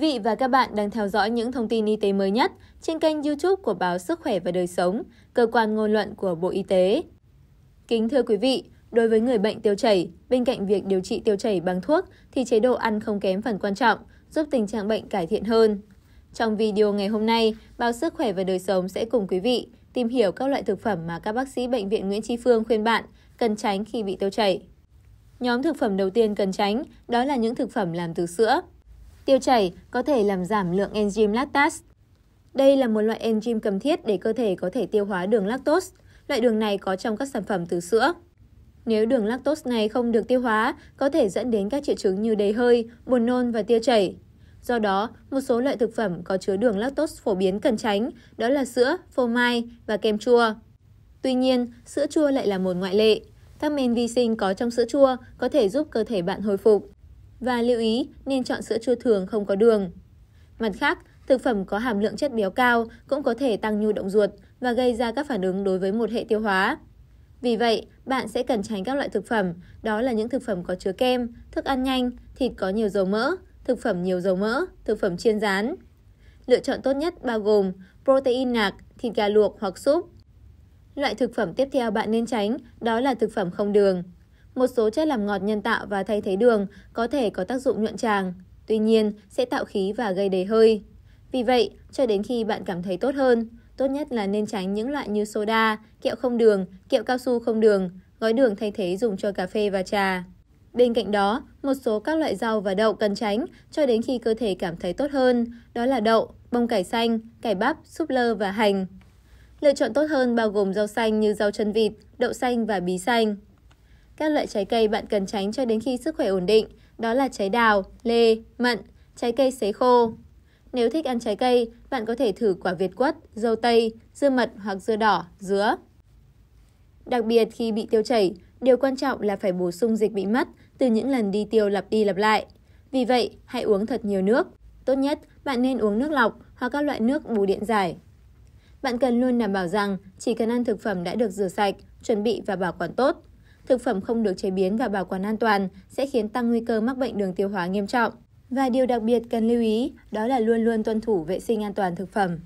vị và các bạn đang theo dõi những thông tin y tế mới nhất trên kênh youtube của báo Sức khỏe và đời sống, cơ quan ngôn luận của Bộ Y tế. Kính thưa quý vị, đối với người bệnh tiêu chảy, bên cạnh việc điều trị tiêu chảy bằng thuốc thì chế độ ăn không kém phần quan trọng, giúp tình trạng bệnh cải thiện hơn. Trong video ngày hôm nay, báo Sức khỏe và đời sống sẽ cùng quý vị tìm hiểu các loại thực phẩm mà các bác sĩ bệnh viện Nguyễn Tri Phương khuyên bạn cần tránh khi bị tiêu chảy. Nhóm thực phẩm đầu tiên cần tránh đó là những thực phẩm làm từ sữa tiêu chảy có thể làm giảm lượng enzyme lactase. Đây là một loại enzyme cần thiết để cơ thể có thể tiêu hóa đường lactose. Loại đường này có trong các sản phẩm từ sữa. Nếu đường lactose này không được tiêu hóa, có thể dẫn đến các triệu chứng như đầy hơi, buồn nôn và tiêu chảy. Do đó, một số loại thực phẩm có chứa đường lactose phổ biến cần tránh, đó là sữa, phô mai và kem chua. Tuy nhiên, sữa chua lại là một ngoại lệ. Các men vi sinh có trong sữa chua có thể giúp cơ thể bạn hồi phục và lưu ý nên chọn sữa chua thường không có đường. Mặt khác, thực phẩm có hàm lượng chất béo cao cũng có thể tăng nhu động ruột và gây ra các phản ứng đối với một hệ tiêu hóa. Vì vậy, bạn sẽ cần tránh các loại thực phẩm, đó là những thực phẩm có chứa kem, thức ăn nhanh, thịt có nhiều dầu mỡ, thực phẩm nhiều dầu mỡ, thực phẩm chiên rán. Lựa chọn tốt nhất bao gồm protein nạc, thịt gà luộc hoặc súp. Loại thực phẩm tiếp theo bạn nên tránh đó là thực phẩm không đường. Một số chất làm ngọt nhân tạo và thay thế đường có thể có tác dụng nhuận tràng, tuy nhiên sẽ tạo khí và gây đầy hơi. Vì vậy, cho đến khi bạn cảm thấy tốt hơn, tốt nhất là nên tránh những loại như soda, kẹo không đường, kẹo cao su không đường, gói đường thay thế dùng cho cà phê và trà. Bên cạnh đó, một số các loại rau và đậu cần tránh cho đến khi cơ thể cảm thấy tốt hơn, đó là đậu, bông cải xanh, cải bắp, súp lơ và hành. Lựa chọn tốt hơn bao gồm rau xanh như rau chân vịt, đậu xanh và bí xanh. Các loại trái cây bạn cần tránh cho đến khi sức khỏe ổn định, đó là trái đào, lê, mận, trái cây sấy khô. Nếu thích ăn trái cây, bạn có thể thử quả việt quất, dâu tây, dưa mật hoặc dưa đỏ, dứa. Đặc biệt khi bị tiêu chảy, điều quan trọng là phải bổ sung dịch bị mất từ những lần đi tiêu lặp đi lặp lại. Vì vậy, hãy uống thật nhiều nước. Tốt nhất, bạn nên uống nước lọc hoặc các loại nước bù điện giải. Bạn cần luôn đảm bảo rằng chỉ cần ăn thực phẩm đã được rửa sạch, chuẩn bị và bảo quản tốt thực phẩm không được chế biến và bảo quản an toàn sẽ khiến tăng nguy cơ mắc bệnh đường tiêu hóa nghiêm trọng. Và điều đặc biệt cần lưu ý đó là luôn luôn tuân thủ vệ sinh an toàn thực phẩm.